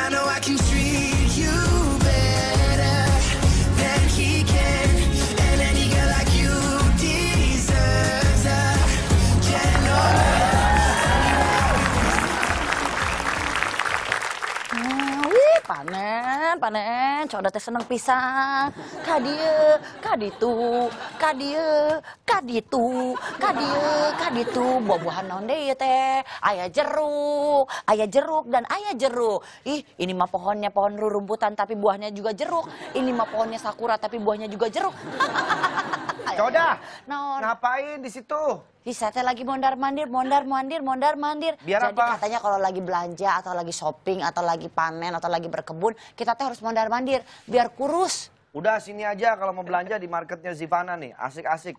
I know panen panen coda teh seneng pisang kadie kaditu kadie kaditu kadie kaditu buah-buahan naon ya teh ayah jeruk ayah jeruk dan ayah jeruk ih ini mah pohonnya pohon rumputan tapi buahnya juga jeruk ini mah pohonnya sakura tapi buahnya juga jeruk coda ngapain di situ bisa teh lagi mondar mandir, mondar mandir, mondar mandir. Biar Jadi apa? katanya kalau lagi belanja atau lagi shopping atau lagi panen atau lagi berkebun, kita teh harus mondar mandir biar kurus. Udah sini aja kalau mau belanja di marketnya Zivana nih, asik-asik.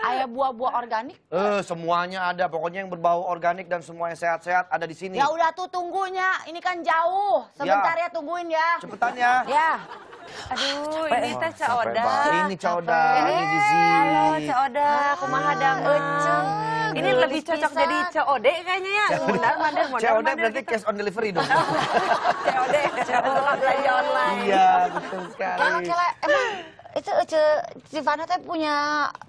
Ada buah-buah organik? Eh, semuanya ada. Pokoknya yang berbau organik dan semuanya sehat-sehat ada di sini. Ya udah tuh tunggunya, ini kan jauh. Ya. Sebentar ya, ya tungguin ya. Cepetan ya. Ya. Aduh, ah, ini teh caoda. Ini caoda, ini gizi ada kumaha dang ah. eceng. Ini lebih cocok bisa. jadi COD kayaknya ya. Modal mandir modal. COD mandir, berarti gitu. cash on delivery dong. COD, COD belanja online. Iya, betul sekali. Kalau kira emang itu Ece Sivana teh punya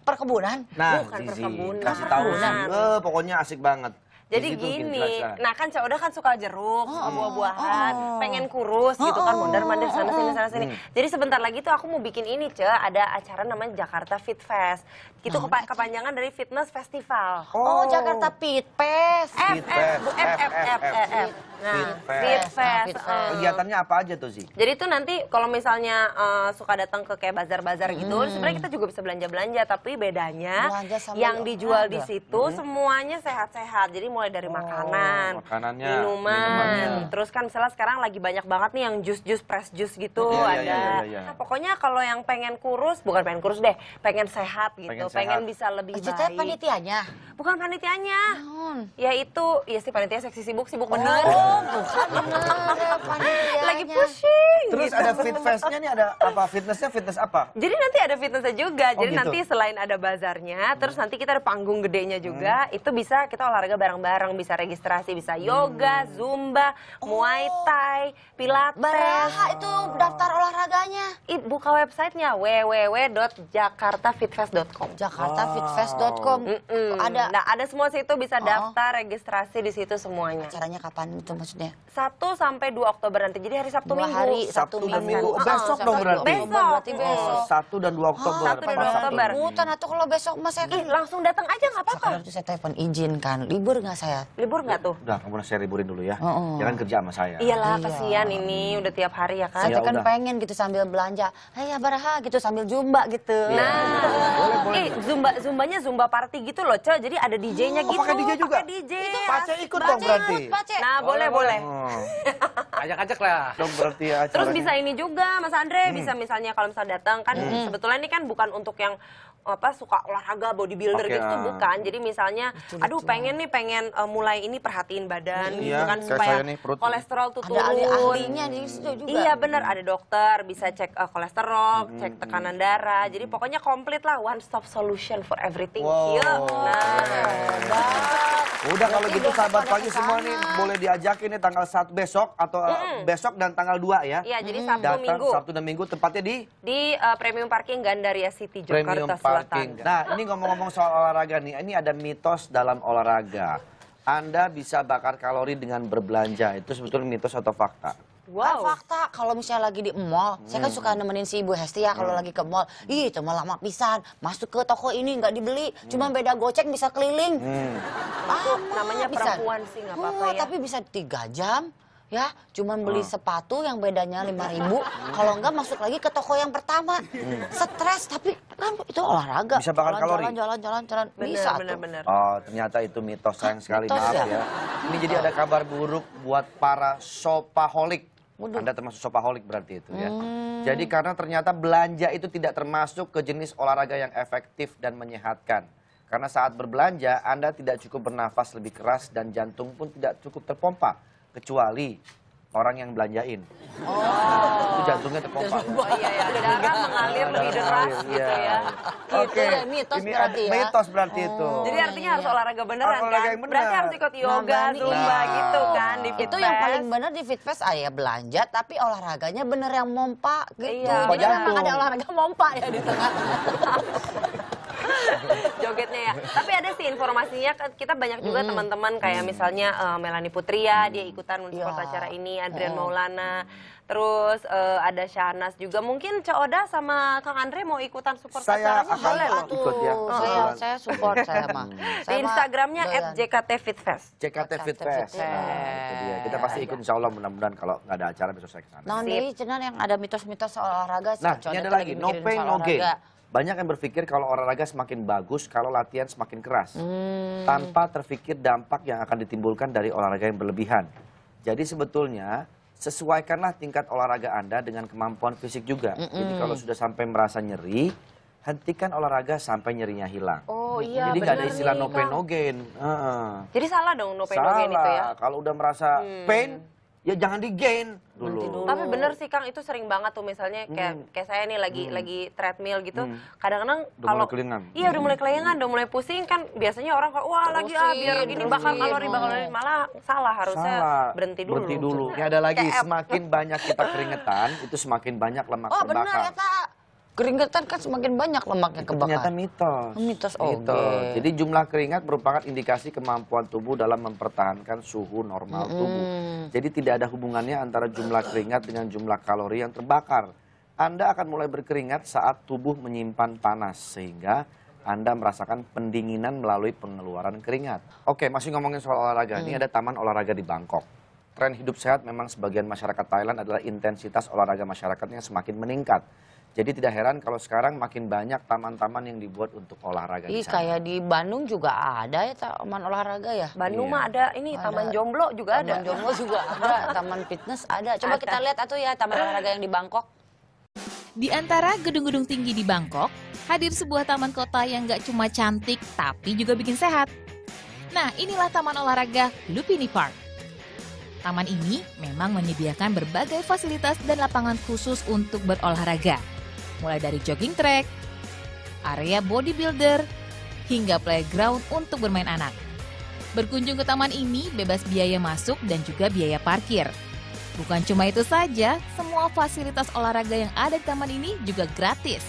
perkebunan. Nah, Bukan Zizi, perkebunan. kasih tahu sih. Eh, pokoknya asik banget. Jadi gini, nah kan Cak kan suka jeruk, oh, buah-buahan, oh, pengen kurus oh, gitu kan, mondar-mandir sana sini sana sini. Hmm. Jadi sebentar lagi tuh aku mau bikin ini, Ce, ada acara namanya Jakarta Fit Fest. Itu kepa kepanjangan dari Fitness Festival. Oh, Jakarta Fit Fest. F F F F F. Nah, Fit ah, uh-uh. Fest. Kegiatannya apa aja tuh sih? Jadi tuh nanti kalau misalnya uh, suka datang ke kayak bazar-bazar gitu, hmm. sebenarnya kita juga bisa belanja-belanja, tapi bedanya yang ya? dijual di situ hmm. semuanya sehat-sehat. Jadi mulai dari oh, makanan, makanannya, minuman, minumannya. terus kan misalnya sekarang lagi banyak banget nih yang jus-jus press jus gitu iya, iya, ada. Iya, nah, pokoknya kalau yang pengen kurus, bukan pengen kurus deh, pengen sehat gitu, pengen, sehat. pengen bisa lebih Aja baik. panitianya. Bukan panitianya. Hmm. Ya itu, ya sih panitia seksi sibuk, sibuk oh, bener. Oh, bukan bener Lagi push Terus ada fit festnya nih ada apa fitnessnya fitness apa? Jadi nanti ada fitnessnya juga. Oh, Jadi gitu? nanti selain ada bazarnya, hmm. terus nanti kita ada panggung gedenya juga. Hmm. Itu bisa kita olahraga bareng-bareng, bisa registrasi, bisa yoga, hmm. zumba, oh. muay thai, pilates. Baraha itu daftar olahraganya. It, buka websitenya www.jakartafitfest.com. Jakartafitfest.com. oh. Mm -mm. Ada. Nah ada semua situ bisa oh. daftar, oh. registrasi di situ semuanya. Caranya kapan itu maksudnya? Satu sampai dua Oktober nanti. Jadi hari Sabtu Dua minggu. Hari Sabtu, Sabtu satu minggu. minggu. Kan? Besok dong berarti. Besok. Berarti iya. besok. Satu dan dua Oktober. Satu dan dua Oktober. Bukan atau kalau besok mas saya Ih, langsung datang aja nggak apa-apa. harus saya telepon izin kan. Libur nggak saya? Libur nggak tuh? Udah, kamu saya liburin dulu ya. Jangan kerja sama saya. Iyalah, iya. kasihan ini udah tiap hari ya kan. Saya kan pengen gitu sambil belanja. ayo baraha gitu sambil zumba gitu. Iya. Nah, eh zumba zumbanya zumba party gitu loh, coy. Jadi ada DJ-nya oh, gitu. Pakai DJ juga. Pakai DJ. Pace ikut dong berarti. Nah, boleh boleh. Oh. Ajak-ajak lah. Dong berarti ya. Terus bisa ini juga Mas Andre, hmm. bisa misalnya kalau misalnya datang kan hmm. sebetulnya ini kan bukan untuk yang apa suka olahraga bodybuilder okay. gitu tuh ah. bukan jadi misalnya betul, aduh pengen nih pengen uh, mulai ini perhatiin badan hmm, gitu iya, kan supaya nih, perut kolesterol tuh turun ada ahlinya di juga iya bener ada dokter bisa cek uh, kolesterol hmm, cek hmm. tekanan darah jadi pokoknya komplit lah one stop solution for everything wow. Yuk. Iya. nah yeah. Udah kalau gitu sahabat pagi semua nih boleh diajakin nih tanggal saat besok atau -hmm. besok dan tanggal 2 ya. Iya, jadi Sabtu Datang, Minggu. Sabtu dan Minggu tempatnya di di uh, Premium Parking Gandaria City Jakarta Premium Parking. Selatan. Nah, ini ngomong-ngomong soal olahraga nih, ini ada mitos dalam olahraga. Anda bisa bakar kalori dengan berbelanja. Itu sebetulnya mitos atau fakta? Kan wow. Kan fakta kalau misalnya lagi di mall, hmm. saya kan hmm. suka nemenin si Ibu Hesti ya kalau hmm. lagi ke mall. Ih, itu malah lama pisan. Masuk ke toko ini nggak dibeli, hmm. cuma beda gocek bisa keliling. Hmm. namanya perempuan sih nggak apa-apa ya. Tapi bisa tiga jam ya cuma beli hmm. sepatu yang bedanya lima ribu hmm. kalau enggak masuk lagi ke toko yang pertama hmm. stres tapi kan itu olahraga bisa bakar jalan, kalori jalan jalan jalan bisa bener, bener. oh ternyata itu mitos sayang sekali mitos, maaf ya, ya. ini jadi ada kabar buruk buat para sopaholik Waduh. Anda termasuk shopaholic berarti itu ya. Hmm. Jadi karena ternyata belanja itu tidak termasuk ke jenis olahraga yang efektif dan menyehatkan. Karena saat berbelanja Anda tidak cukup bernafas lebih keras dan jantung pun tidak cukup terpompa kecuali orang yang belanjain. Oh. Itu jantungnya terpompa. Oh, iya, iya. Darah mengalir lebih deras ya. gitu ya. ya. Oke. Okay. Gitu, mitos ini berarti ya. Mitos berarti oh. itu. Jadi artinya harus iya. olahraga beneran kan? olahraga kan? Yang bener. Berarti harus ikut yoga, nah, zumba nah. gitu kan di Itu yang paling bener di Fit Fest ayah ah, belanja tapi olahraganya bener yang mompa gitu. Iya. Jadi memang ada olahraga mompa ya di tengah. jogetnya ya. Tapi ada sih informasinya kan kita banyak juga teman-teman kayak mm. misalnya uh, eh, Melani Putria dia ikutan untuk yeah. acara ini, Adrian mm. Maulana. Terus uh, ada Syahnas juga. Mungkin Oda sama Kang Andre mau ikutan support saya acaranya boleh loh. Ah. Ikut ya. Oh, saya, saya support saya mah. Mm. Di Instagramnya @jktfitfest. JKTfitfest. JKT Nah, Kita pasti ikut insya Allah mudah-mudahan kalau nggak ada acara besok saya kesana. Nah, ini yang ada mitos-mitos olahraga. Nah, ini ada lagi. No pain, no gain banyak yang berpikir kalau olahraga semakin bagus kalau latihan semakin keras hmm. tanpa terpikir dampak yang akan ditimbulkan dari olahraga yang berlebihan. Jadi sebetulnya sesuaikanlah tingkat olahraga Anda dengan kemampuan fisik juga. Mm -mm. Jadi kalau sudah sampai merasa nyeri, hentikan olahraga sampai nyerinya hilang. Oh iya, Jadi nggak ada istilah nih, no pain no gain. Uh. Jadi salah dong no pain salah. no gain itu ya? Kalau udah merasa hmm. pain, ya jangan di gain dulu. dulu. Tapi bener sih Kang itu sering banget tuh misalnya hmm. kayak hmm. kayak saya nih lagi hmm. lagi treadmill gitu. Hmm. Kadang-kadang hmm. kalau Iya udah mulai hmm. kelingan, udah mulai pusing kan biasanya orang kalau wah terusin, lagi ah biar gini terusin. bakar kalori bakar kalori malah salah harusnya salah. berhenti dulu. Berhenti dulu. Ya ada lagi semakin banyak kita keringetan itu semakin banyak lemak oh, terbakar. Bener, ya, Kak. Keringetan kan semakin banyak lemak yang kebakar. Ternyata mitos. mitos, oh Okay. Jadi jumlah keringat merupakan indikasi kemampuan tubuh dalam mempertahankan suhu normal mm -hmm. tubuh. Jadi tidak ada hubungannya antara jumlah keringat dengan jumlah kalori yang terbakar. Anda akan mulai berkeringat saat tubuh menyimpan panas sehingga anda merasakan pendinginan melalui pengeluaran keringat. Oke, masih ngomongin soal olahraga. Mm. Ini ada taman olahraga di Bangkok tren hidup sehat memang sebagian masyarakat Thailand adalah intensitas olahraga masyarakatnya semakin meningkat. Jadi tidak heran kalau sekarang makin banyak taman-taman yang dibuat untuk olahraga. Ih, kayak di Bandung juga ada ya taman olahraga ya. Bandung iya. mah ada ini ada. taman jomblo juga taman ada. Taman jomblo juga ada, taman fitness ada. Coba ada. kita lihat atau ya taman olahraga yang di Bangkok. Di antara gedung-gedung tinggi di Bangkok, hadir sebuah taman kota yang gak cuma cantik tapi juga bikin sehat. Nah, inilah taman olahraga Lupini Park. Taman ini memang menyediakan berbagai fasilitas dan lapangan khusus untuk berolahraga mulai dari jogging track, area bodybuilder, hingga playground untuk bermain anak. Berkunjung ke taman ini bebas biaya masuk dan juga biaya parkir. Bukan cuma itu saja, semua fasilitas olahraga yang ada di taman ini juga gratis.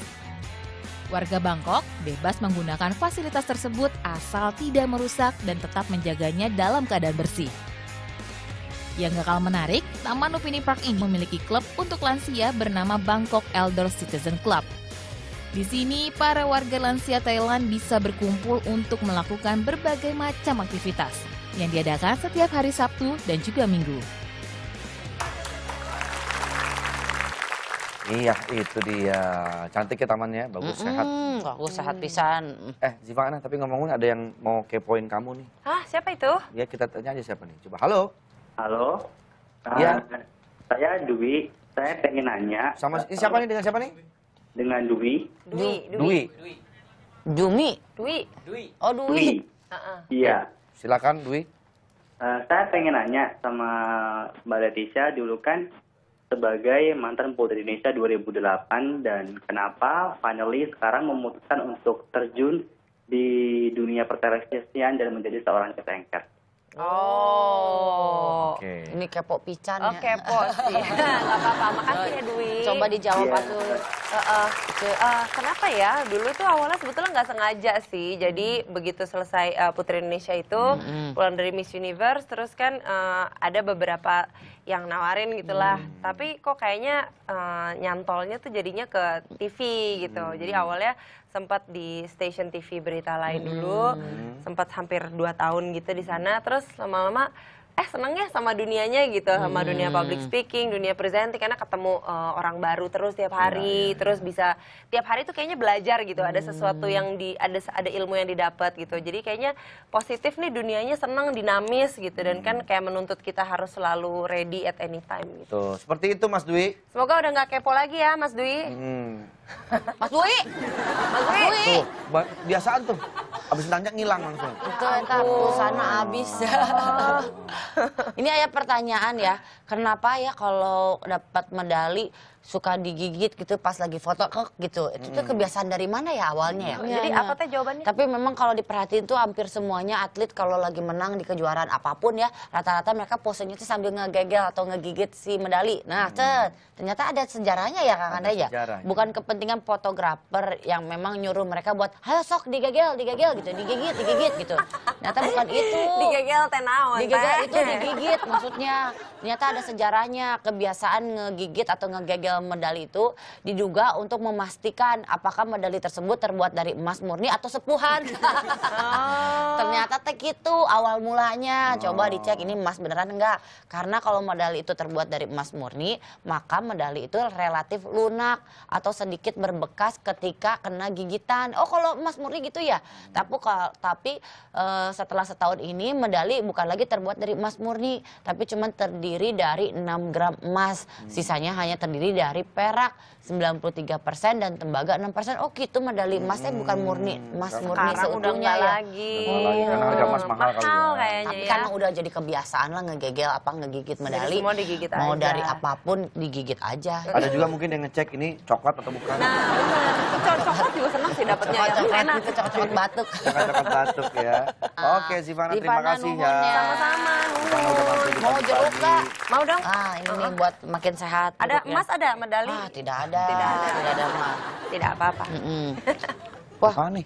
Warga Bangkok bebas menggunakan fasilitas tersebut asal tidak merusak dan tetap menjaganya dalam keadaan bersih. Yang gak kalah menarik, Taman Upini Park ini memiliki klub untuk lansia bernama Bangkok Elder Citizen Club. Di sini, para warga lansia Thailand bisa berkumpul untuk melakukan berbagai macam aktivitas yang diadakan setiap hari Sabtu dan juga Minggu. Iya, itu dia. Cantik ya tamannya, bagus, mm -hmm. sehat. Bagus, sehat pisan. Eh, Zivana, tapi ngomongin ada yang mau kepoin kamu nih. Hah, siapa itu? Ya, kita tanya aja siapa nih. Coba, halo. Halo. Iya. Uh, saya Dwi. Saya pengen nanya. Sama eh, siapa nih dengan siapa nih? Dengan Dwi. Dwi. Dwi. Dwi. Dumi. Dwi. Dwi. Oh Dwi. Dwi. Uh-uh. Iya. Silakan Dwi. Uh, saya pengen nanya sama Mbak Leticia dulu kan sebagai mantan Putri Indonesia 2008 dan kenapa finally sekarang memutuskan untuk terjun di dunia pertelevisian dan menjadi seorang ketengker. Oh. Okay. Ini kepo pican oh, ya. Oh, kepo sih. Gak apa-apa. Makasih ya Dwi. Coba dijawab yeah. aku. Uh, uh, uh, kenapa ya? Dulu tuh awalnya sebetulnya nggak sengaja sih. Jadi hmm. begitu selesai uh, Putri Indonesia itu, hmm. pulang dari Miss Universe, terus kan uh, ada beberapa yang nawarin gitulah. Hmm. Tapi kok kayaknya uh, nyantolnya tuh jadinya ke TV gitu. Hmm. Jadi awalnya sempat di stasiun TV berita lain dulu sempat hampir dua tahun gitu di sana terus lama-lama eh seneng ya sama dunianya gitu hmm. sama dunia public speaking dunia presenting karena ketemu uh, orang baru terus tiap iya, hari ya, ya. terus bisa tiap hari tuh kayaknya belajar gitu hmm. ada sesuatu mm. yang di ada ada ilmu yang didapat gitu jadi kayaknya positif nih dunianya seneng dinamis gitu dan kan kayak menuntut kita harus selalu ready at any time gitu tuh, seperti itu Mas Dwi semoga udah nggak kepo lagi ya Mas Dwi hmm. Mas Dwi. Mas Dwi. Tuh, biasaan tuh. Abis nanya ngilang langsung. Itu entar busana abis. Ini ayah pertanyaan ya. Kenapa ya kalau dapat medali suka digigit gitu pas lagi foto kek gitu. Itu tuh hmm. kebiasaan dari mana ya awalnya ya? ya Jadi iya. apa teh jawabannya? Tapi memang kalau diperhatiin tuh hampir semuanya atlet kalau lagi menang di kejuaraan apapun ya, rata-rata mereka posenya tuh sambil ngegegel atau ngegigit si medali. Nah, cet, hmm. ternyata ada sejarahnya ya Kang Anda ya. Bukan kepentingan fotografer yang memang nyuruh mereka buat, halo sok digegel, digegel" gitu, digigit, digigit gitu. Ternyata bukan itu. Digegel teh Digegel itu digigit maksudnya. Ternyata ada sejarahnya kebiasaan ngegigit atau ngegegel Eh, medali itu diduga untuk memastikan apakah medali tersebut terbuat dari emas murni atau sepuhan. oh. Ternyata teh gitu awal mulanya. Oh. Coba dicek ini emas beneran enggak. Karena kalau medali itu terbuat dari emas murni, maka medali itu relatif lunak atau sedikit berbekas ketika kena gigitan. Oh, kalau emas murni gitu ya. Hmm. Tapi kalau tapi e, setelah setahun ini medali bukan lagi terbuat dari emas murni, tapi cuman terdiri dari 6 gram emas. Hmm. Sisanya hanya terdiri dari perak 93 persen dan tembaga 6 persen. Oh gitu medali emasnya hmm. Eh, bukan murni hmm, emas murni seutuhnya ya. Lagi. Lagi. Karena emas mahal, mahal ya. kali Tapi ya. karena udah jadi kebiasaan lah ngegegel apa ngegigit medali. Jadi semua digigit mau aja. dari apapun digigit aja. Ada juga mungkin yang ngecek ini coklat atau bukan. Nah, coklat juga senang sih dapetnya ya, Coklat, enak. Coklat batuk. Coklat batuk ya. Ah, Oke Zivana terima kasih ya. Sama-sama. Mau jeruk kak? Mau dong? Ah ini uh-uh. buat makin sehat. Ada Mas ada ada medali? Ah, tidak ada. Tidak ada. Tidak ada, Tidak apa-apa. Mm -hmm. Wah. Apa nih?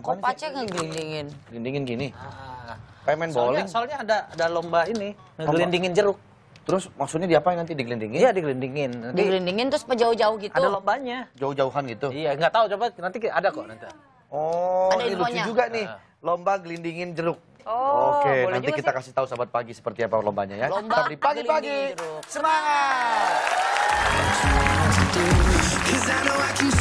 Kok pacet ngegelindingin? Gelindingin gini? Ah. Kayak main bowling. Soalnya ada ada lomba ini, ngegelindingin jeruk. Terus maksudnya diapain nanti digelindingin? Iya digelindingin. Nanti digelindingin terus jauh-jauh gitu. Ada lombanya. Jauh-jauhan gitu. Iya, nggak tahu coba nanti ada kok nanti. Oh, ada ini lucu juga nih. Ah. Lomba gelindingin jeruk. Oh, Oke, nanti kita sih. kasih tahu sahabat pagi seperti apa lombanya ya. Lomba pagi-pagi. Semangat. Cause I know I can